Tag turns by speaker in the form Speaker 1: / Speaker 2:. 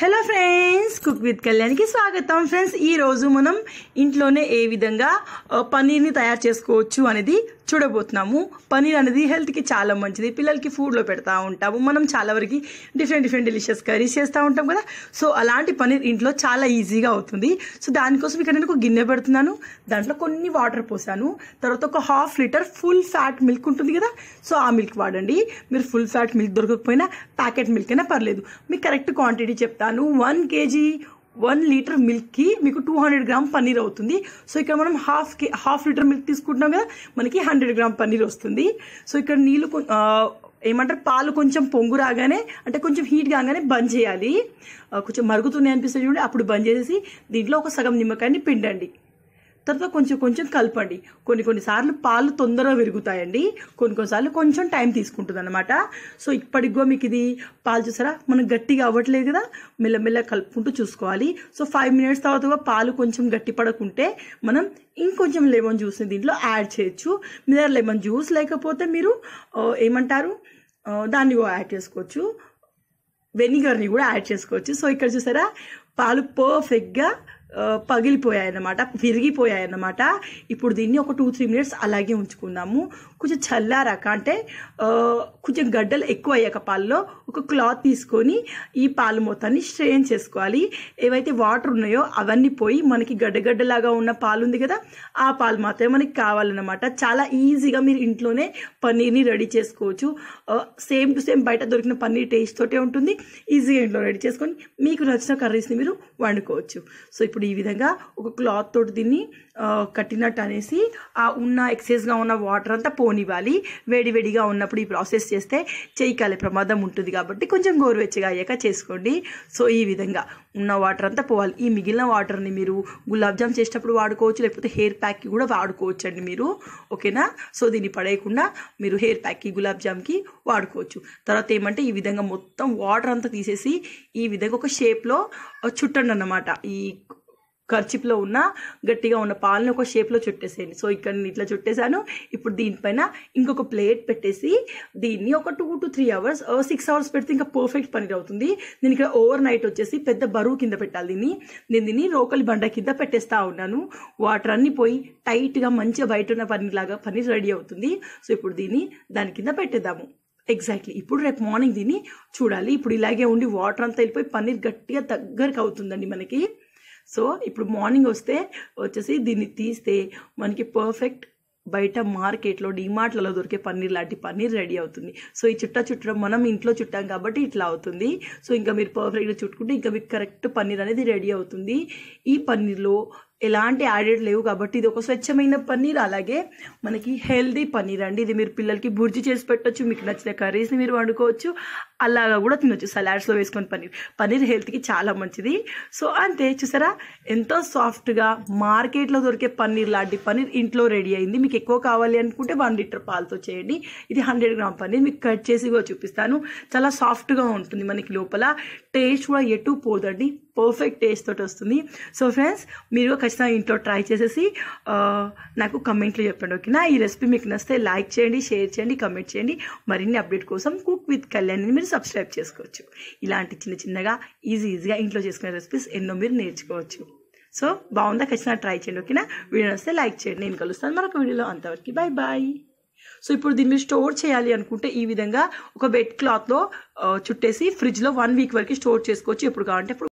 Speaker 1: hello friends cook with కళ్యాణ్కి స్వాగతం friends ఈరోజు మనం ఇంట్లోనే ఏ విధంగా పన్నీర్ని తయారు చేసుకోవచ్చు అనేది చూడబోతున్నాము పనీర్ అనేది హెల్త్కి చాలా మంచిది పిల్లలకి ఫుడ్లో పెడతా ఉంటాము మనం చాలా వరకు డిఫరెంట్ డిఫరెంట్ డెలిషియస్ కర్రీస్ చేస్తూ ఉంటాం కదా సో అలాంటి పనీర్ ఇంట్లో చాలా ఈజీగా అవుతుంది సో దానికోసం ఇక్కడ నేను ఒక గిన్నె పెడుతున్నాను దాంట్లో కొన్ని వాటర్ పోసాను తర్వాత ఒక half litre full fat milk ఉంటుంది కదా సో ఆ మిల్క్ వాడండి మీరు ఫుల్ ఫ్యాట్ మిల్క్ దొరకకపోయినా ప్యాకెట్ మిల్క్ అయినా పర్లేదు మీకు కరెక్ట్ క్వాంటిటీ చెప్తాను వన్ కేజీ వన్ లీటర్ మిల్క్కి మీకు టూ హండ్రెడ్ గ్రామ్ పన్నీర్ అవుతుంది సో ఇక్కడ మనం కే హాఫ్ లీటర్ మిల్క్ తీసుకుంటున్నాం కదా మనకి హండ్రెడ్ గ్రామ్ పన్నీర్ వస్తుంది సో ఇక్కడ నీళ్ళు ఏమంటారు పాలు కొంచెం పొంగు రాగానే అంటే కొంచెం హీట్ కాగానే బంద్ చేయాలి కొంచెం మరుగుతున్నాయి అనిపిస్తుంది చూడండి అప్పుడు బంద్ చేసేసి దీంట్లో ఒక సగం నిమ్మకాయని పిండండి తర్వాత కొంచెం కొంచెం కలపండి కొన్ని కొన్నిసార్లు పాలు తొందరగా విరుగుతాయండి కొన్ని కొన్నిసార్లు కొంచెం టైం తీసుకుంటుంది అనమాట సో ఇప్పటికో మీకు ఇది పాలు చూసారా మనం గట్టిగా అవ్వట్లేదు కదా మెల్లమెల్ల కలుపుకుంటూ చూసుకోవాలి సో ఫైవ్ మినిట్స్ తర్వాత పాలు కొంచెం గట్టి పడకుంటే మనం ఇంకొంచెం లెమన్ జ్యూస్ని దీంట్లో యాడ్ చేయొచ్చు మీ దగ్గర లెమన్ జ్యూస్ లేకపోతే మీరు ఏమంటారు దాన్ని యాడ్ చేసుకోవచ్చు వెనిగర్ని కూడా యాడ్ చేసుకోవచ్చు సో ఇక్కడ చూసారా పాలు పర్ఫెక్ట్గా పగిలిపోయాయి అనమాట విరిగిపోయాయి అన్నమాట ఇప్పుడు దీన్ని ఒక టూ త్రీ మినిట్స్ అలాగే ఉంచుకుందాము కొంచెం చల్లారాక అంటే కొంచెం గడ్డలు ఎక్కువ అయ్యాక పాలలో ఒక క్లాత్ తీసుకొని ఈ పాలు మొత్తాన్ని స్ట్రెయిన్ చేసుకోవాలి ఏవైతే వాటర్ ఉన్నాయో అవన్నీ పోయి మనకి గడ్డగడ్డలాగా ఉన్న పాలు ఉంది కదా ఆ పాలు మాత్రమే మనకి కావాలన్నమాట చాలా ఈజీగా మీరు ఇంట్లోనే పన్నీర్ని రెడీ చేసుకోవచ్చు సేమ్ టు సేమ్ బయట దొరికిన పన్నీర్ టేస్ట్ తోటే ఉంటుంది ఈజీగా ఇంట్లో రెడీ చేసుకొని మీకు నచ్చిన కర్రీస్ని మీరు వండుకోవచ్చు సో ఇప్పుడు ఈ విధంగా ఒక క్లాత్ తోటి దీన్ని కట్టినట్టు అనేసి ఆ ఉన్న ఎక్సైజ్గా ఉన్న వాటర్ అంతా పోనివ్వాలి వేడివేడిగా ఉన్నప్పుడు ఈ ప్రాసెస్ చేస్తే చేయి కాలే ప్రమాదం ఉంటుంది కాబట్టి కొంచెం గోరువెచ్చగా అయ్యాక చేసుకోండి సో ఈ విధంగా ఉన్న వాటర్ అంతా పోవాలి ఈ మిగిలిన వాటర్ని మీరు గులాబ్ జామ్ చేసేటప్పుడు వాడుకోవచ్చు లేకపోతే హెయిర్ ప్యాక్కి కూడా వాడుకోవచ్చు అండి మీరు ఓకేనా సో దీన్ని పడేయకుండా మీరు హెయిర్ ప్యాక్కి గులాబ్ జామ్కి వాడుకోవచ్చు తర్వాత ఏమంటే ఈ విధంగా మొత్తం వాటర్ అంతా తీసేసి ఈ విధంగా ఒక షేప్లో చుట్టండి అన్నమాట ఈ ఖర్చిప్లో ఉన్న గట్టిగా ఉన్న పాలను ఒక షేప్లో చుట్టేసేయండి సో ఇక్కడ నేను ఇట్లా చుట్టేశాను ఇప్పుడు దీనిపైన ఇంకొక ప్లేట్ పెట్టేసి దీన్ని ఒక two to three hours six hours పెడితే ఇంకా పర్ఫెక్ట్ పని అవుతుంది నేను ఇక్కడ ఓవర్ నైట్ వచ్చేసి పెద్ద బరువు కింద పెట్టాలి దీన్ని నేను దీన్ని లోకల్ బండ కింద పెట్టేస్తా ఉన్నాను వాటర్ అన్ని పోయి టైట్గా మంచిగా బయట ఉన్న లాగా పని రెడీ అవుతుంది సో ఇప్పుడు దీన్ని దాని కింద పెట్టేద్దాము ఎగ్జాక్ట్లీ ఇప్పుడు రేపు మార్నింగ్ దీన్ని చూడాలి ఇప్పుడు ఇలాగే ఉండి వాటర్ అంతా వెళ్ళిపోయి పన్నీర్ గట్టిగా దగ్గరకు అవుతుందండి మనకి సో ఇప్పుడు మార్నింగ్ వస్తే వచ్చేసి దీన్ని తీస్తే మనకి పర్ఫెక్ట్ బయట మార్కెట్లో డిమార్ట్లలో దొరికే పన్నీర్ లాంటి పన్నీర్ రెడీ అవుతుంది సో ఈ చుట్ట చుట్టడం మనం ఇంట్లో చుట్టాం కాబట్టి ఇట్లా అవుతుంది సో ఇంకా మీరు పర్ఫెక్ట్గా చుట్టుకుంటే ఇంకా మీకు కరెక్ట్ పన్నీర్ అనేది రెడీ అవుతుంది ఈ పన్నీర్లో ఎలాంటి యాడెడ్ లేవు కాబట్టి ఇది ఒక స్వచ్ఛమైన పన్నీర్ అలాగే మనకి హెల్దీ పన్నీర్ అండి ఇది మీరు పిల్లలకి బుర్జి చేసి పెట్టవచ్చు మీకు నచ్చిన కర్రీస్ని మీరు వండుకోవచ్చు అలాగా కూడా తినొచ్చు సలాడ్స్లో వేసుకొని పన్నీర్ పన్నీర్ హెల్త్కి చాలా మంచిది సో అంతే చూసారా ఎంతో సాఫ్ట్గా మార్కెట్లో దొరికే పన్నీర్ లాంటి పన్నీర్ ఇంట్లో రెడీ అయింది మీకు ఎక్కువ కావాలి అనుకుంటే వన్ లీటర్ పాలతో చేయండి ఇది హండ్రెడ్ గ్రామ్ పన్నీర్ మీకు కట్ చేసి కూడా చూపిస్తాను చాలా సాఫ్ట్గా ఉంటుంది మనకి లోపల టేస్ట్ కూడా ఎటు పోదండి పర్ఫెక్ట్ టేస్ట్ తోటి వస్తుంది సో ఫ్రెండ్స్ మీరు ఖచ్చితంగా ఇంట్లో ట్రై చేసేసి నాకు కమెంట్లు చెప్పండి ఓకేనా ఈ రెసిపీ మీకు నచ్చితే లైక్ చేయండి షేర్ చేయండి కమెంట్ చేయండి మరిన్ని అప్డేట్ కోసం కుక్ విత్ కళ్యాణ్ మీరు సబ్స్క్రైబ్ చేసుకోవచ్చు ఇలాంటి చిన్న చిన్నగా ఈజీ ఈజీగా ఇంట్లో చేసుకునే రెసిపీస్ ఎన్నో మీరు నేర్చుకోవచ్చు సో బాగుందా ఖచ్చితంగా ట్రై చేయండి ఓకేనా వీడియో నచ్చితే లైక్ చేయండి నేను కలుస్తాను మరొక వీడియోలో అంతవరకు బాయ్ బాయ్ సో ఇప్పుడు దీన్ని స్టోర్ చేయాలి అనుకుంటే ఈ విధంగా ఒక బెడ్ క్లాత్లో చుట్టేసి ఫ్రిడ్జ్లో వన్ వీక్ వరకు స్టోర్ చేసుకోవచ్చు ఎప్పుడు కావాలంటే